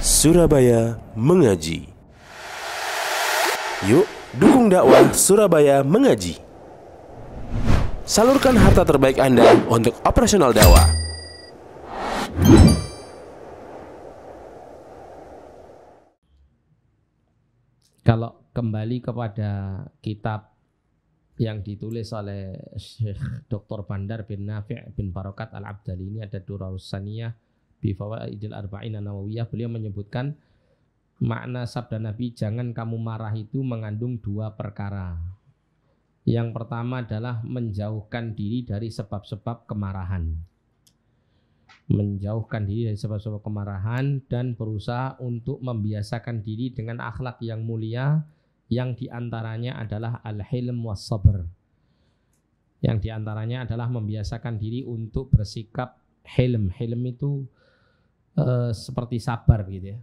Surabaya Mengaji Yuk dukung dakwah Surabaya Mengaji Salurkan harta terbaik Anda untuk operasional dakwah Kalau kembali kepada kitab yang ditulis oleh Syekh Dr. Bandar bin Nafi' bin Barokat Al-Abdali ini ada Durarus Saniyah Idil Arba'in Arba'in Nawawiyah beliau menyebutkan makna sabda Nabi jangan kamu marah itu mengandung dua perkara. Yang pertama adalah menjauhkan diri dari sebab-sebab kemarahan menjauhkan diri dari sebab-sebab kemarahan dan berusaha untuk membiasakan diri dengan akhlak yang mulia yang diantaranya adalah al-hilm was sabr yang diantaranya adalah membiasakan diri untuk bersikap hilm hilm itu e, seperti sabar gitu ya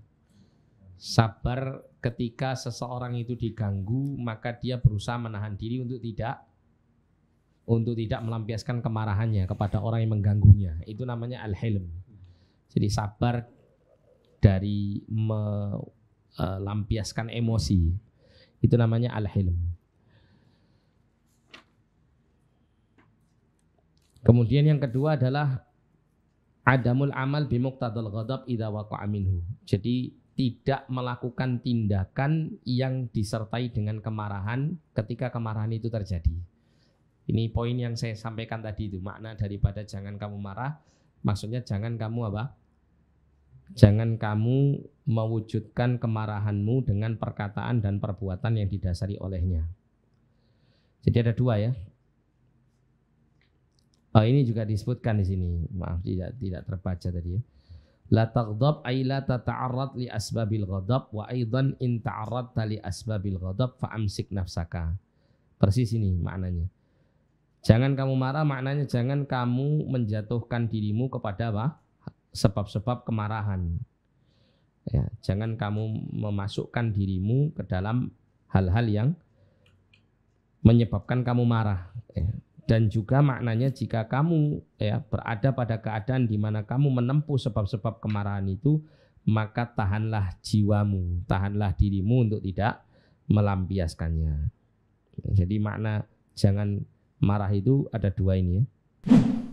sabar ketika seseorang itu diganggu maka dia berusaha menahan diri untuk tidak untuk tidak melampiaskan kemarahannya kepada orang yang mengganggunya. Itu namanya al-hilm. Jadi sabar dari melampiaskan e, emosi. Itu namanya al-hilm. Kemudian yang kedua adalah adamul amal bimuqtadal ghadab idha waqa'a minhu. Jadi tidak melakukan tindakan yang disertai dengan kemarahan ketika kemarahan itu terjadi. Ini poin yang saya sampaikan tadi itu makna daripada jangan kamu marah. Maksudnya jangan kamu apa? Jangan kamu mewujudkan kemarahanmu dengan perkataan dan perbuatan yang didasari olehnya. Jadi ada dua ya. Oh, ini juga disebutkan di sini. Maaf tidak tidak terbaca tadi ya. La taghdab ay la tata'arrad li asbabil ghadab wa aidan in ta'arradta li asbabil ghadab fa amsik nafsaka. Persis ini maknanya. Jangan kamu marah maknanya jangan kamu menjatuhkan dirimu kepada apa? sebab-sebab kemarahan. Ya, jangan kamu memasukkan dirimu ke dalam hal-hal yang menyebabkan kamu marah. Ya. Dan juga maknanya jika kamu ya berada pada keadaan di mana kamu menempuh sebab-sebab kemarahan itu, maka tahanlah jiwamu, tahanlah dirimu untuk tidak melampiaskannya. Jadi makna jangan marah itu ada dua ini ya